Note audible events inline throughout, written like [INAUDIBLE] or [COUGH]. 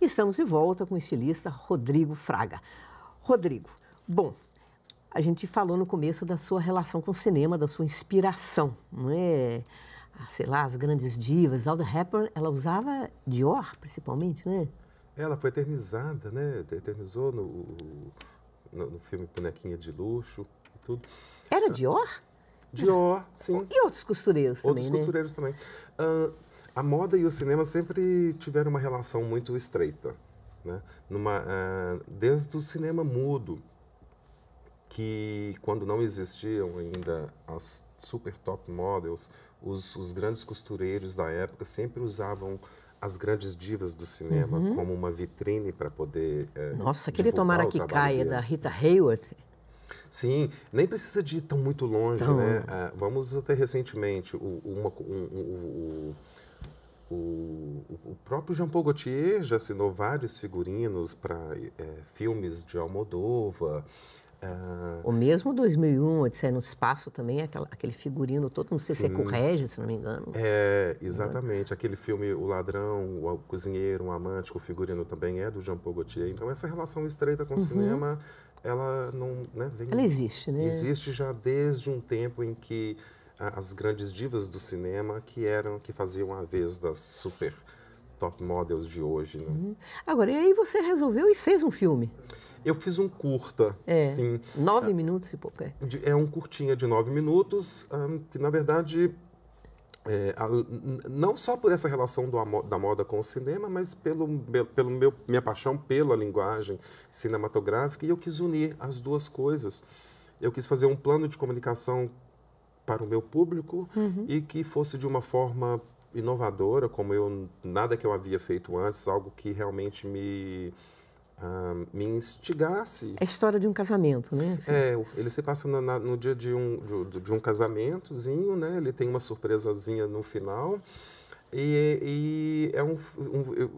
E estamos de volta com o estilista Rodrigo Fraga. Rodrigo, bom, a gente falou no começo da sua relação com o cinema, da sua inspiração, não é? Ah, sei lá, as grandes divas, Alda Hepburn, ela usava Dior, principalmente, né? Ela foi eternizada, né? Eternizou no, no, no filme Bonequinha de Luxo e tudo. Era Dior? Dior, sim. E outros costureiros também, Outros né? costureiros né? também. Uh, a moda e o cinema sempre tiveram uma relação muito estreita. Né? Numa, uh, desde o cinema mudo, que quando não existiam ainda as super top models, os, os grandes costureiros da época sempre usavam as grandes divas do cinema uhum. como uma vitrine para poder. Uh, Nossa, aquele tomara que caia da Rita Hayworth. Sim, nem precisa de ir tão muito longe, então... né? Uh, vamos até recentemente, o, uma, um, um, um, o, o próprio Jean Paul Gaultier já assinou vários figurinos para é, filmes de Almodova. Uh... Ah, o mesmo 2001, Odisseia no Espaço também, aquela, aquele figurino todo, não sei Sim. se é com Regis, se não me engano. É, exatamente. Aquele filme O Ladrão, O Cozinheiro, o Amante, o figurino também é do Jean Paul Gaultier. Então, essa relação estreita com uhum. o cinema, ela não... Né, vem, ela existe, né? Existe já desde um tempo em que as grandes divas do cinema que eram que faziam a vez das super top models de hoje. Né? Uhum. Agora, e aí você resolveu e fez um filme? Eu fiz um curta, é, sim. Nove ah, minutos e pouco, é? É um curtinha de nove minutos, um, que na verdade é, a, não só por essa relação do, da moda com o cinema, mas pelo, pelo meu, minha paixão pela linguagem cinematográfica, e eu quis unir as duas coisas. Eu quis fazer um plano de comunicação para o meu público uhum. e que fosse de uma forma inovadora, como eu nada que eu havia feito antes, algo que realmente me uh, me instigasse. É a história de um casamento, né? Assim. É, ele se passa no dia de um de, de, um casamentozinho, né? Ele tem uma surpresazinha no final e, e é um, um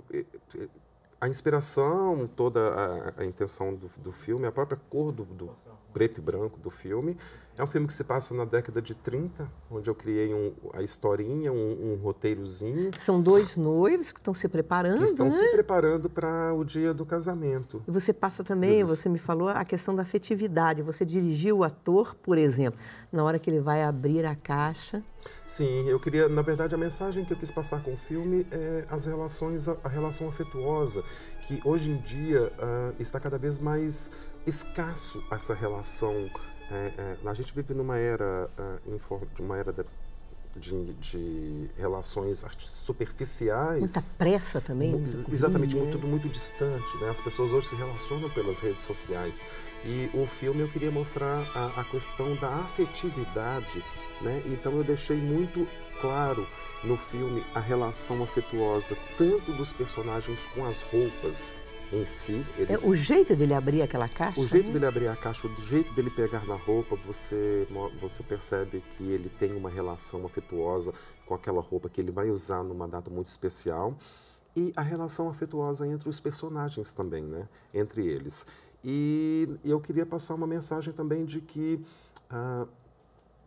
a inspiração, toda a, a intenção do, do, filme, a própria cor do, do preto e branco do filme. É um filme que se passa na década de 30, onde eu criei um, a historinha, um, um, roteirozinho. São dois noivos que estão se preparando, que estão né? se preparando para o dia do casamento. E você passa também, Deus. você me falou, a questão da afetividade. Você dirigiu o ator, por exemplo, na hora que ele vai abrir a caixa. Sim, eu queria, na verdade, a mensagem que eu quis passar com o filme é as relações, a relação afetuosa, que hoje em dia uh, está cada vez mais escasso essa relação. É, é, a gente vive numa era, é, uma era de, de, relações superficiais. Muita pressa também. Muito, exatamente, muito, tudo muito distante. Né? As pessoas hoje se relacionam pelas redes sociais. E o filme eu queria mostrar a, a questão da afetividade. Né? Então eu deixei muito claro no filme a relação afetuosa tanto dos personagens com as roupas em é, si. É, o jeito dele abrir aquela caixa? O jeito né? dele abrir a caixa, o jeito dele pegar na roupa, você, você percebe que ele tem uma relação afetuosa com aquela roupa que ele vai usar numa data muito especial. E a relação afetuosa entre os personagens também, né? Entre eles. E eu queria passar uma mensagem também de que ah,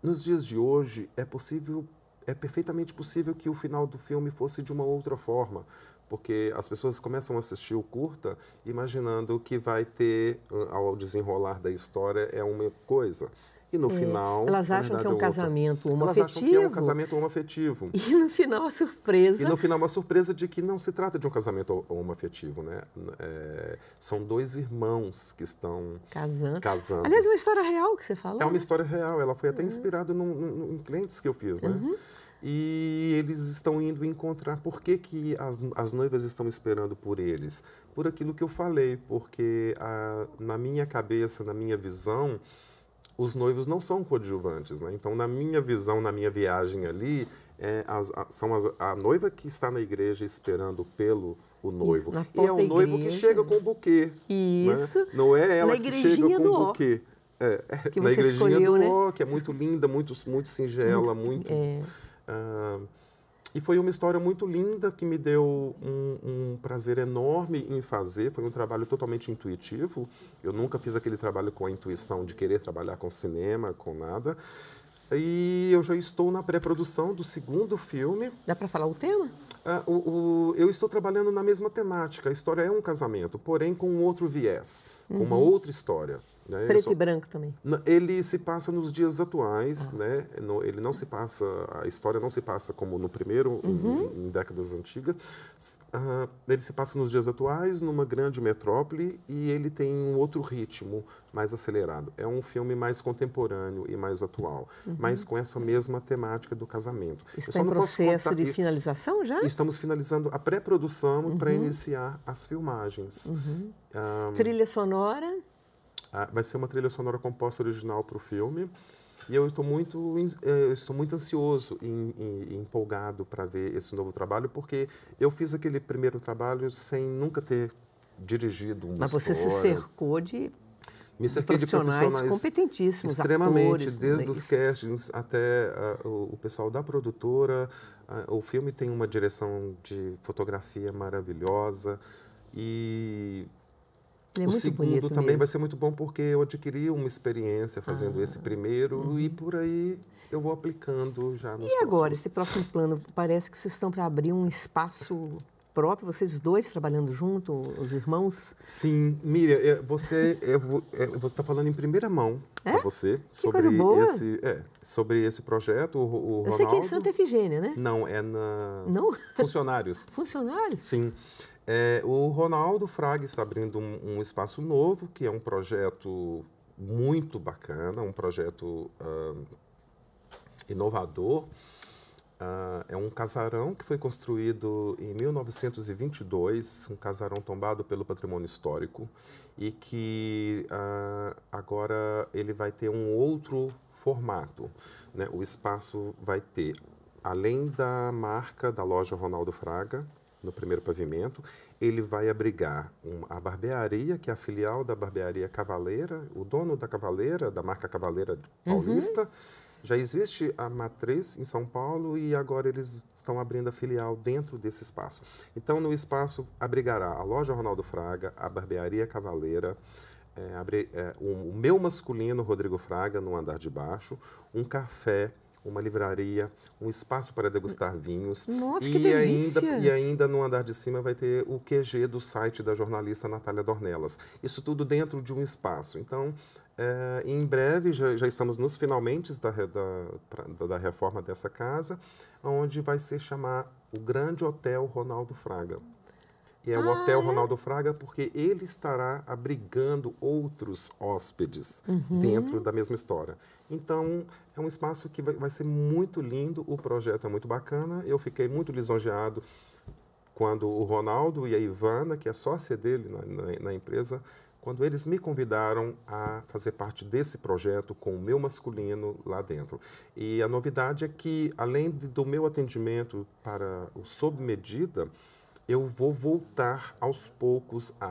nos dias de hoje é possível, é perfeitamente possível que o final do filme fosse de uma outra forma porque as pessoas começam a assistir o curta imaginando que vai ter, ah, ao desenrolar da história, é uma coisa. E no é, final. Elas acham que é um é outra. casamento homoafetivo. Elas acham que é um casamento homoafetivo. E no final, a surpresa. E no final, uma surpresa de que não se trata de um casamento homoafetivo, né? É, são dois irmãos que estão casando. casando. Aliás, é uma história real que você falou. É uma né? história real. Ela foi até uhum. inspirada em clientes que eu fiz, né? Uhum e eles estão indo encontrar. Por que, que as, as noivas estão esperando por eles? Por aquilo que eu falei, porque a, na minha cabeça, na minha visão, os noivos não são coadjuvantes. Né? Então, na minha visão, na minha viagem ali, é, as, a, são as, a noiva que está na igreja esperando pelo o noivo. Isso, e é o noivo que chega com o buquê. Né? Isso. Né? Não é ela que chega com o buquê. É, é, na igrejinha escolheu, do né? que é muito linda, muito, muito singela, muito... muito é. Ah, e foi uma história muito linda que me deu um, um, prazer enorme em fazer. Foi um trabalho totalmente intuitivo. Eu nunca fiz aquele trabalho com a intuição de querer trabalhar com cinema, com nada. E eu já estou na pré-produção do segundo filme. Dá para falar o tema? Ah, o, o, eu estou trabalhando na mesma temática. A história é um casamento, porém com um outro viés, com uma uhum. outra história. Né? Preto só... e branco também. Ele se passa nos dias atuais, ah. né? Ele não se passa, a história não se passa como no primeiro, uhum. em, em, décadas antigas. Uh, ele se passa nos dias atuais, numa grande metrópole, e ele tem um outro ritmo mais acelerado. É um filme mais contemporâneo e mais atual, uhum. mas com essa mesma temática do casamento. Está em processo de finalização já? Estamos finalizando a pré-produção uhum. para iniciar as filmagens. Uhum. Um... Trilha sonora? Ah, vai ser uma trilha sonora composta original para o filme. E eu estou muito, eh, eu estou muito ansioso e, empolgado para ver esse novo trabalho, porque eu fiz aquele primeiro trabalho sem nunca ter dirigido um Mas você se cercou de me cerquei de profissionais, profissionais competentíssimos, extremamente, atores, desde os né, castings até uh, o, o, pessoal da produtora. Uh, o filme tem uma direção de fotografia maravilhosa e ele é o muito segundo bonito também mesmo. vai ser muito bom porque eu adquiri uma experiência fazendo ah, esse primeiro uhum. e por aí eu vou aplicando já nos E agora, esse próximo plano? Parece que vocês estão para abrir um espaço próprio, vocês dois trabalhando junto, os irmãos? Sim, Miriam, você está é, falando em primeira mão é? para você sobre esse é, sobre esse projeto. O, o Ronaldo. Você aqui é em Santa Efigênia, né? Não, é na. Não. Funcionários. Funcionários. Sim. É, o Ronaldo Fraga está abrindo um, um, espaço novo, que é um projeto muito bacana, um projeto uh, inovador. Uh, é um casarão que foi construído em 1922, um casarão tombado pelo patrimônio histórico, e que uh, agora ele vai ter um outro formato. Né? O espaço vai ter, além da marca da loja Ronaldo Fraga, no primeiro pavimento. Ele vai abrigar uma, a barbearia, que é a filial da barbearia Cavaleira, o dono da Cavaleira, da marca Cavaleira Paulista. Uhum. Já existe a matriz em São Paulo e agora eles estão abrindo a filial dentro desse espaço. Então, no espaço abrigará a loja Ronaldo Fraga, a barbearia Cavaleira, é, é, o meu masculino Rodrigo Fraga, no andar de baixo, um café uma livraria, um espaço para degustar vinhos. Nossa, e que delícia! Ainda, e ainda no andar de cima vai ter o QG do site da jornalista Natália Dornelas. Isso tudo dentro de um espaço. Então, é, em breve, já, já, estamos nos finalmente da, da, da, reforma dessa casa, onde vai se chamar o Grande Hotel Ronaldo Fraga. E é ah, o Hotel ah. Ronaldo Fraga, porque ele estará abrigando outros hóspedes uhum. dentro da mesma história. Então, é um espaço que vai, vai ser muito lindo, o projeto é muito bacana. Eu fiquei muito lisonjeado quando o Ronaldo e a Ivana, que é sócia dele na, na, na, empresa, quando eles me convidaram a fazer parte desse projeto com o meu masculino lá dentro. E a novidade é que, além do meu atendimento para o Sob Medida, eu vou voltar aos poucos a,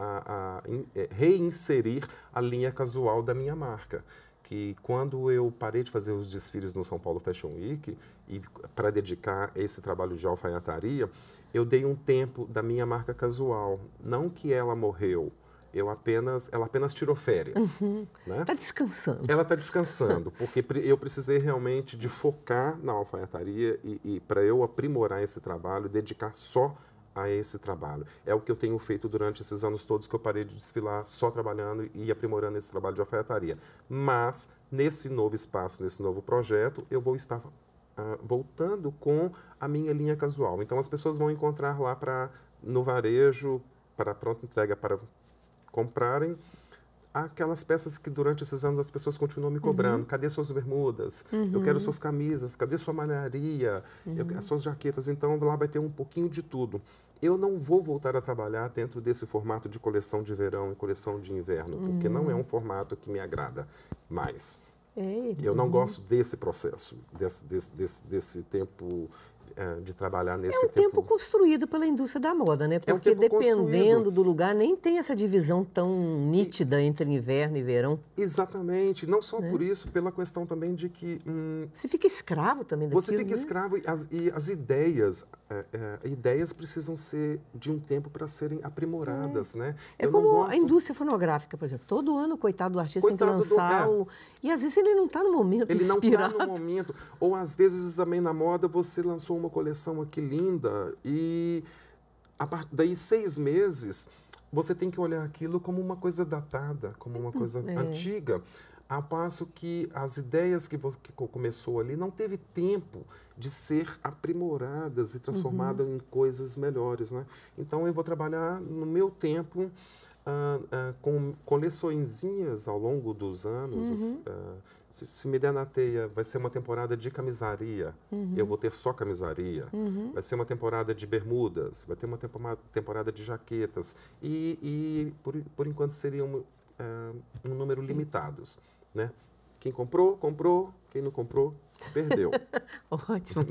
a, é, reinserir a linha casual da minha marca. Que quando eu parei de fazer os desfiles no São Paulo Fashion Week e para dedicar esse trabalho de alfaiataria, eu dei um tempo da minha marca casual. Não que ela morreu, eu apenas, ela apenas tirou férias. Uhum. Né? Tá descansando. Ela está [LAUGHS] descansando, porque eu precisei realmente de focar na alfaiataria e, e para eu aprimorar esse trabalho, dedicar só a esse trabalho. É o que eu tenho feito durante esses anos todos que eu parei de desfilar, só trabalhando e aprimorando esse trabalho de alfaiataria. Mas, nesse novo espaço, nesse novo projeto, eu vou estar Uh, voltando com a minha linha casual. Então as pessoas vão encontrar lá para no varejo, para pronta entrega para comprarem aquelas peças que durante esses anos as pessoas continuam me cobrando. Uhum. Cadê suas bermudas? Uhum. Eu quero uhum. suas camisas. Cadê sua malharia? Uhum. Eu, as suas jaquetas. Então lá vai ter um pouquinho de tudo eu não vou voltar a trabalhar dentro desse formato de coleção de verão e coleção de inverno, uhum. porque não é um formato que me agrada mais. eu não gosto desse processo, desse, desse, desse, desse tempo é, de trabalhar é nesse tempo. É um tempo, tempo, construído pela indústria da moda, né? Porque é um dependendo construído. do lugar, nem tem essa divisão tão nítida e, entre inverno e verão. Exatamente. Não só né? por isso, pela questão também de que... Hum, você fica escravo também daquilo, Você fica né? escravo e as, e as ideias, é, é, ideias precisam ser de um tempo para serem aprimoradas, é. né? É eu como a indústria fonográfica, por exemplo. Todo ano, coitado do artista coitado tem que lançar do... o... E às vezes ele não está no momento Ele tá inspirado. não está no momento. Ou às vezes também na moda você lançou uma coleção aqui linda e a partir daí seis meses você tem que olhar aquilo como uma coisa datada, como uma hum, coisa é. antiga. a passo que as ideias que, você, começou ali não teve tempo de ser aprimoradas e transformadas uhum. em coisas melhores, né? Então eu vou trabalhar no meu tempo com, colecionzinhas ao longo dos anos. Uhum. Eh, se, se, me der na teia, vai ser uma temporada de camisaria, uhum. eu vou ter só camisaria. Uhum. Vai ser uma temporada de bermudas, vai ter uma, tempo, uma temporada de jaquetas. E, e por, por enquanto, seriam eh, um número limitados, né? Quem comprou, comprou. Quem não comprou, Perdeu. [LAUGHS] Ótimo.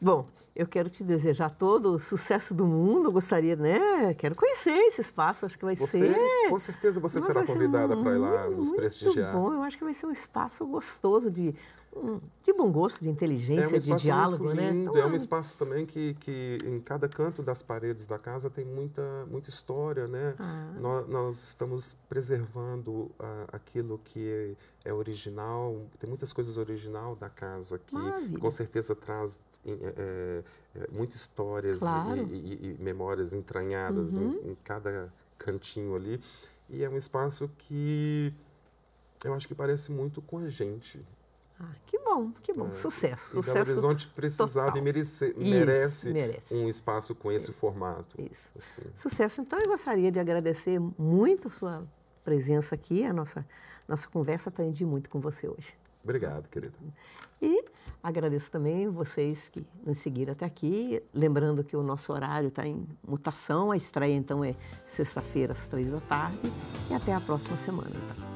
Bom, eu quero te desejar todo o sucesso do mundo. gostaria, né? Quero conhecer esse espaço, acho que vai você, ser. Com certeza você Mas será convidada um, para ir lá nos muito prestigiar. Bom, eu acho que vai ser um espaço gostoso de de bom gosto, de inteligência, é um de diálogo, né? lindo, né? Então, é, é um espaço também que, que em cada canto das paredes da casa tem muita, muita história, né? Ah. Nós, nós, estamos preservando uh, aquilo que é, é, original, tem muitas coisas original da casa que Maravilha. com certeza traz é, é, é, muitas histórias claro. e, e, e, memórias entranhadas uhum. em, em cada cantinho ali. E é um espaço que eu acho que parece muito com a gente. Ah, que bom, que bom. É. Sucesso. O Belo Horizonte precisava e merece, isso, merece, merece, um espaço com esse isso. formato. Isso. Assim. Sucesso. Então, eu gostaria de agradecer muito a sua presença aqui, a nossa, nossa conversa. Aprendi muito com você hoje. Obrigado, querida. E agradeço também vocês que nos seguiram até aqui. Lembrando que o nosso horário está em mutação. A estreia, então, é sexta-feira, às três da tarde. E até a próxima semana, então.